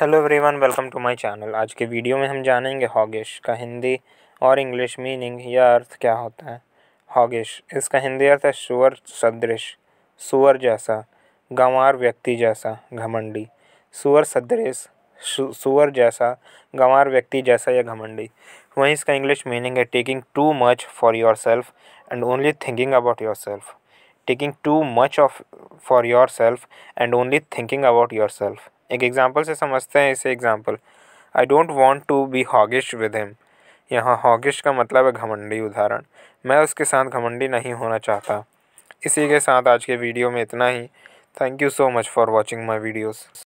hello everyone welcome to my channel आज के video में हम जानेंगे हॉगिश का हिंदी और इंग्लिश मीनिंग या अर्थ क्या होता है हॉगिश इसका हिंदी अर्थ है सुअर सदृश सुअर जैसा गंवार व्यक्ति जैसा घमंडी सुअर सदृश सुअर जैसा गंवार व्यक्ति जैसा या घमंडी वहीं इसका इंग्लिश मीनिंग है taking too much for yourself and only thinking about yourself taking too much of for yourself and only thinking about yourself एक एग्ज़ाम्पल से समझते हैं इसे example I don't want to be hoggish with him यहाँ hoggish का मतलब है घमंडी उदाहरण मैं उसके साथ घमंडी नहीं होना चाहता इसी के साथ आज के वीडियो में इतना ही thank you so much for watching my videos